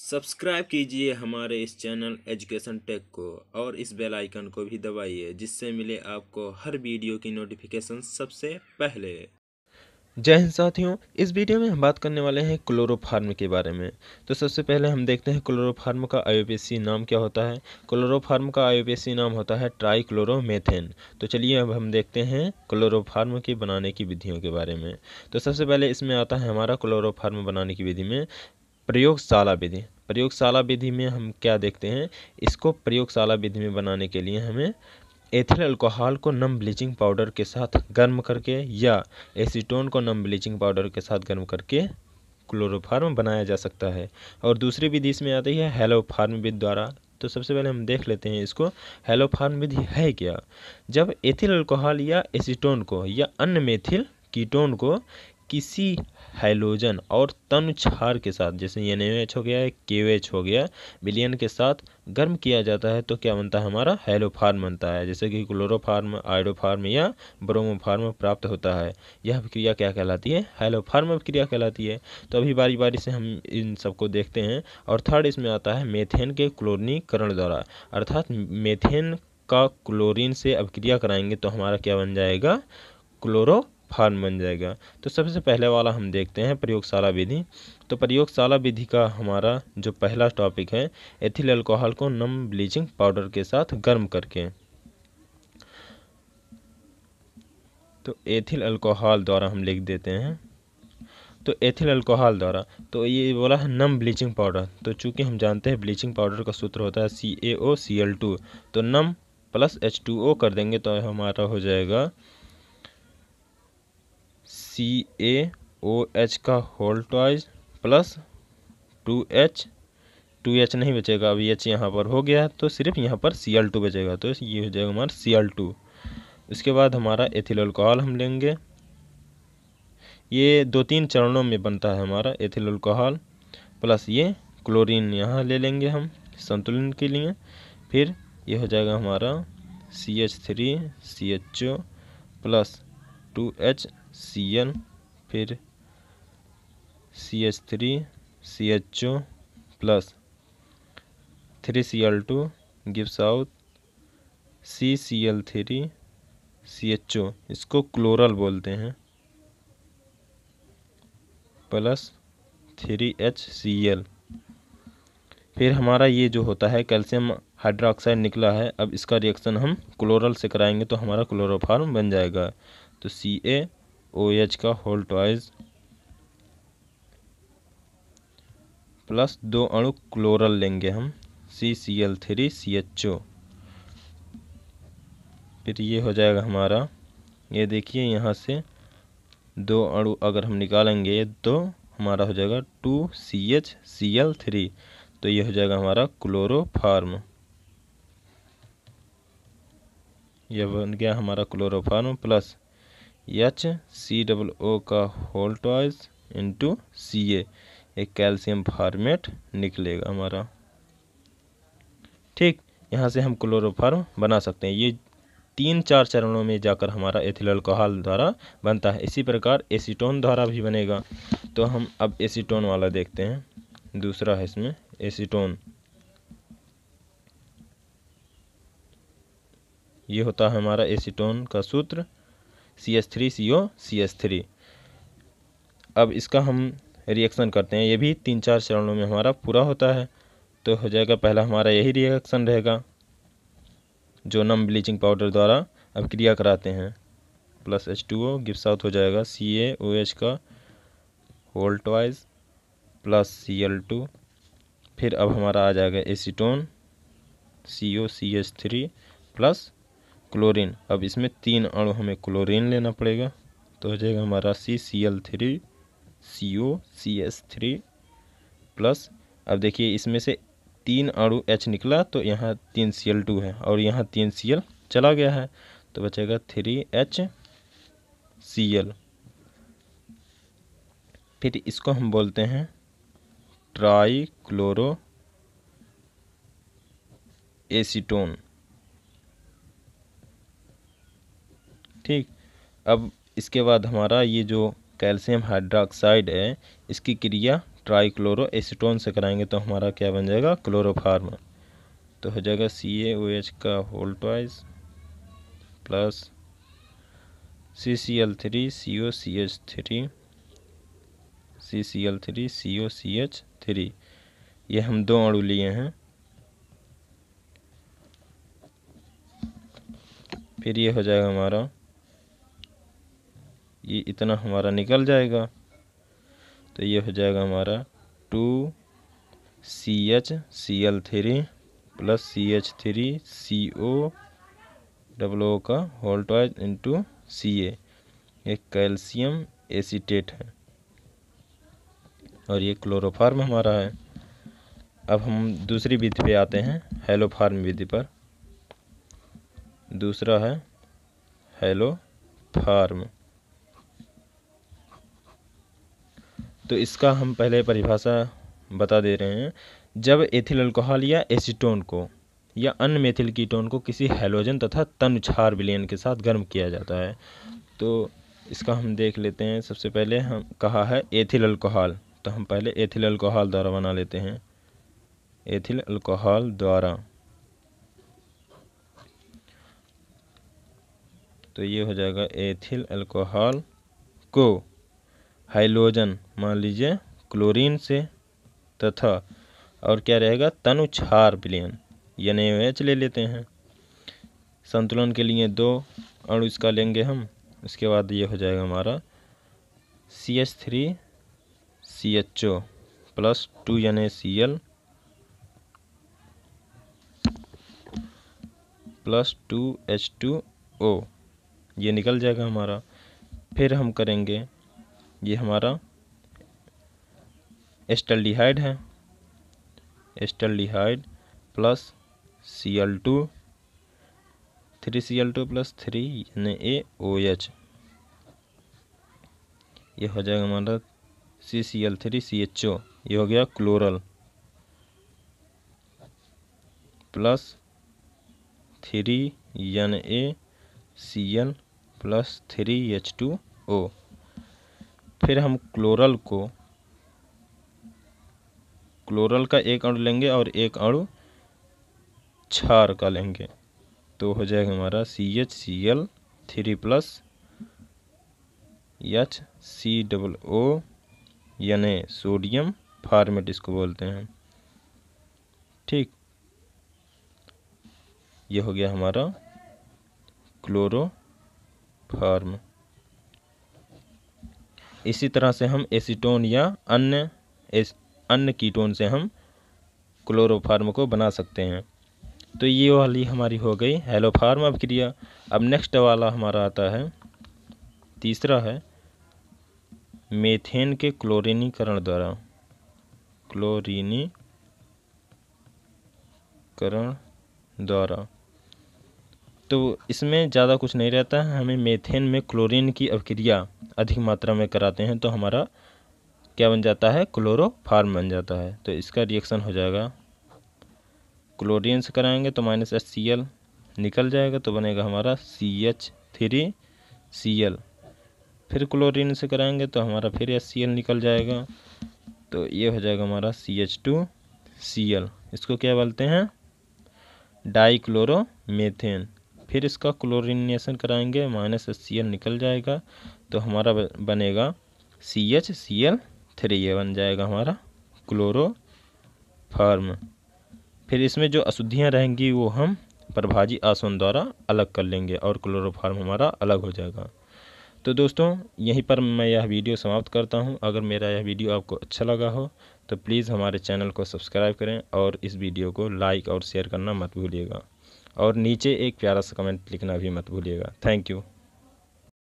subscribe कीजिए हमारे इस चैनल एजुकेशन टेक को और इस बेल आइकन को भी दबाइए जिससे मिले आपको हर वीडियो की नोटिफिकेशन सबसे पहले जय हिंद साथियों इस वीडियो में हम बात करने वाले हैं क्लोरोफार्म के बारे में तो सबसे पहले हम देखते हैं क्लोरोफार्म का आईओपीसी नाम क्या होता है क्लोरोफार्म का आईओपीसी नाम होता है ट्राईक्लोरोमेथेन तो चलिए अब हम देखते हैं क्लोरोफार्म की बनाने की विधियों के बारे में तो सबसे पहले इसमें आता है हमारा क्लोरोफार्म बनाने की विधि में प्रयोगशाला विधि प्रयोगशाला विधि में हम क्या देखते हैं इसको प्रयोगशाला विधि में बनाने के लिए हमें एथिल अल्कोहल को नम ब्लीचिंग पाउडर के साथ गर्म करके या एसीटोन को नम ब्लीचिंग पाउडर के साथ गर्म करके क्लोरोफार्म बनाया जा सकता है और दूसरी विधि इसमें आती है हेलोफार्म विधि द्वारा तो सबसे पहले हम देख लेते हैं इसको हेलोफार्म विधि है क्या जब एथिल अल्कोहल या एसीटोन को या अन्य मेथिल कीटोन को किसी हाइलोजन और तनु क्षार के साथ जैसे एन हो गया है के हो गया बिलियन के साथ गर्म किया जाता है तो क्या बनता है हमारा हेलोफार्म बनता है जैसे कि क्लोरोफार्म आइडोफार्म या ब्रोमोफार्म प्राप्त होता है यह अभिक्रिया क्या कहलाती है हेलोफार्म अभिक्रिया कहलाती है तो अभी बारी बारी से हम इन सबको देखते हैं और थर्ड इसमें आता है मेथेन के क्लोरनीकरण द्वारा अर्थात मेथेन का क्लोरीन से अभिक्रिया कराएंगे तो हमारा क्या बन जाएगा क्लोरो फार्म बन जाएगा तो सबसे पहले वाला हम देखते हैं प्रयोगशाला विधि तो प्रयोगशाला विधि का हमारा जो पहला टॉपिक है एथिल अल्कोहल को नम ब्लीचिंग पाउडर के साथ गर्म करके तो एथिल अल्कोहल द्वारा हम लिख देते हैं तो एथिल अल्कोहल द्वारा तो ये बोला है नम ब्लीचिंग पाउडर तो चूंकि हम जानते हैं ब्लीचिंग पाउडर का सूत्र होता है सी A O C L two तो नम प्लस एच टू ओ कर देंगे तो हमारा हो जाएगा सी ए ओ एच का whole twice plus two H two H नहीं बचेगा अभी एच यहाँ पर हो गया तो सिर्फ यहाँ पर सी एल टू बचेगा तो ये हो जाएगा हमारा सी एल टू उसके बाद हमारा एथिल अल्कोहल हम लेंगे ये दो तीन चरणों में बनता है हमारा एथिल अल्कोहल प्लस ये क्लोरीन यहाँ ले लेंगे हम संतुलन के लिए फिर ये हो जाएगा हमारा C H three C H O plus two H C N फिर C H three C H O plus three C L two give out C C L three C H O इसको chloral बोलते हैं plus three H C L फिर हमारा ये जो होता है कैल्शियम हाइड्रोक्साइड निकला है अब इसका रिएक्शन हम क्लोरल से कराएंगे तो हमारा क्लोरोफार्म बन जाएगा तो सी ए ओ एच का होल टॉइज प्लस दो अणु क्लोरल लेंगे हम C C L three C H O फिर ये हो जाएगा हमारा ये देखिए यहाँ से दो अणु अगर हम निकालेंगे तो हमारा हो जाएगा two C H C L three तो ये हो जाएगा हमारा क्लोरोफार्म यह बन गया हमारा chloroform plus H C double O का whole twice into C A एक कैल्शियम फार्मेट निकलेगा हमारा ठीक यहाँ से हम क्लोरोफार्म बना सकते हैं ये तीन चार चरणों में जाकर हमारा एथिल अल्कोहल द्वारा बनता है इसी प्रकार एसीटोन द्वारा भी बनेगा तो हम अब एसीटोन वाला देखते हैं दूसरा है इसमें एसीटोन ये होता है हमारा एसीटोन का सूत्र C S three C O C S three अब इसका हम रिएक्शन करते हैं ये भी तीन चार चरणों में हमारा पूरा होता है तो हो जाएगा पहला हमारा यही रिएक्शन रहेगा जो नम ब्लीचिंग पाउडर द्वारा अब क्रिया कराते हैं plus H two O gives out हो जाएगा सी ए ओ एच का whole twice plus C L two फिर अब हमारा आ जाएगा acetone C O C H three plus chlorine अब इसमें तीन अणु हमें क्लोरीन लेना पड़ेगा तो हो जाएगा हमारा C C L three C O C S three plus अब देखिए इसमें से तीन अणु एच निकला तो यहाँ तीन सी एल टू है और यहाँ तीन सी एल चला गया है तो बचेगा थ्री एच सी एल फिर इसको हम बोलते हैं ट्राई क्लोरो एसीटोन ठीक अब इसके बाद हमारा ये जो कैल्शियम हाइड्रोक्साइड है इसकी क्रिया ट्राईक्लोरो एसीटोन से कराएंगे तो हमारा क्या बन जाएगा क्लोरोफार्म तो हो जाएगा सी ए ओ एच का whole twice plus C C L three C O C H three C C L three C O C H three ये हम दो अणु लिए हैं फिर ये हो जाएगा हमारा ये इतना हमारा निकल जाएगा तो ये हो जाएगा हमारा two C H C L three plus C H three C O double O का whole twice into C A एक कैल्शियम एसीटेट है और ये क्लोरोफार्म हमारा है अब हम दूसरी विधि पे आते हैं हेलोफार्म विधि पर दूसरा है हेलो फार्म तो इसका हम पहले परिभाषा बता दे रहे हैं जब एथिल अल्कोहल या एसीटोन को या अन्य मेथिल कीटोन को किसी हेलोजन तथा तन छार विलयन के साथ गर्म किया जाता है तो इसका हम देख लेते हैं सबसे पहले हम कहा है एथिल अल्कोहल तो हम पहले एथिल अल्कोहल द्वारा बना लेते हैं एथिल अल्कोहल द्वारा तो ये हो जाएगा एथिल अल्कोहल को हाइलोजन मान लीजिए क्लोरीन से तथा और क्या रहेगा तनुछार क्षार विलयन यानी एच ले लेते हैं संतुलन के लिए दो और इसका लेंगे हम उसके बाद ये हो जाएगा हमारा C H three C H O plus two N A C L plus two H two O ये निकल जाएगा हमारा फिर हम करेंगे ये हमारा एस्टल्डिहाइड है acetaldehyde plus C L two three C L two plus three यानी ए ओ एच ये हो जाएगा हमारा C C L three C H O ये हो गया क्लोरल प्लस थ्री यानी A C L plus three H two O फिर हम क्लोरल को क्लोरल का एक अणु लेंगे और एक अणु क्षार का लेंगे तो हो जाएगा हमारा C H C L three plus H C double O यानी सोडियम फार्मेट इसको बोलते हैं ठीक ये हो गया हमारा क्लोरो फार्म इसी तरह से हम एसीटोन या अन्य एस अन्य कीटोन से हम क्लोरोफार्म को बना सकते हैं तो ये वाली हमारी हो गई हेलोफार्म अभिक्रिया अब नेक्स्ट वाला हमारा आता है तीसरा है मेथेन के क्लोरीनीकरण द्वारा क्लोरिनीकरण द्वारा तो इसमें ज़्यादा कुछ नहीं रहता है हमें मेथेन में क्लोरीन की अभिक्रिया अधिक मात्रा में कराते हैं तो हमारा क्या बन जाता है क्लोरोफार्म बन जाता है तो इसका रिएक्शन हो जाएगा क्लोरीन से कराएंगे तो माइनस एच सी एल निकल जाएगा तो बनेगा हमारा C H three C L फिर क्लोरीन से कराएंगे तो हमारा फिर एच सी एल निकल जाएगा तो ये हो जाएगा हमारा C H two C L इसको क्या बोलते हैं डाई डाईक्लोरोमेथेन फिर इसका क्लोरिनेशन कराएंगे माइनस एच सी एल निकल जाएगा तो हमारा बनेगा C H C L three ये बन जाएगा हमारा क्लोरो फार्म फिर इसमें जो अशुद्धियाँ रहेंगी वो हम प्रभाजी आसवन द्वारा अलग कर लेंगे और क्लोरोफार्म हमारा अलग हो जाएगा तो दोस्तों यहीं पर मैं यह वीडियो समाप्त करता हूं अगर मेरा यह वीडियो आपको अच्छा लगा हो तो प्लीज़ हमारे चैनल को सब्सक्राइब करें और इस वीडियो को लाइक और शेयर करना मत भूलिएगा और नीचे एक प्यारा सा कमेंट लिखना भी मत भूलिएगा थैंक यू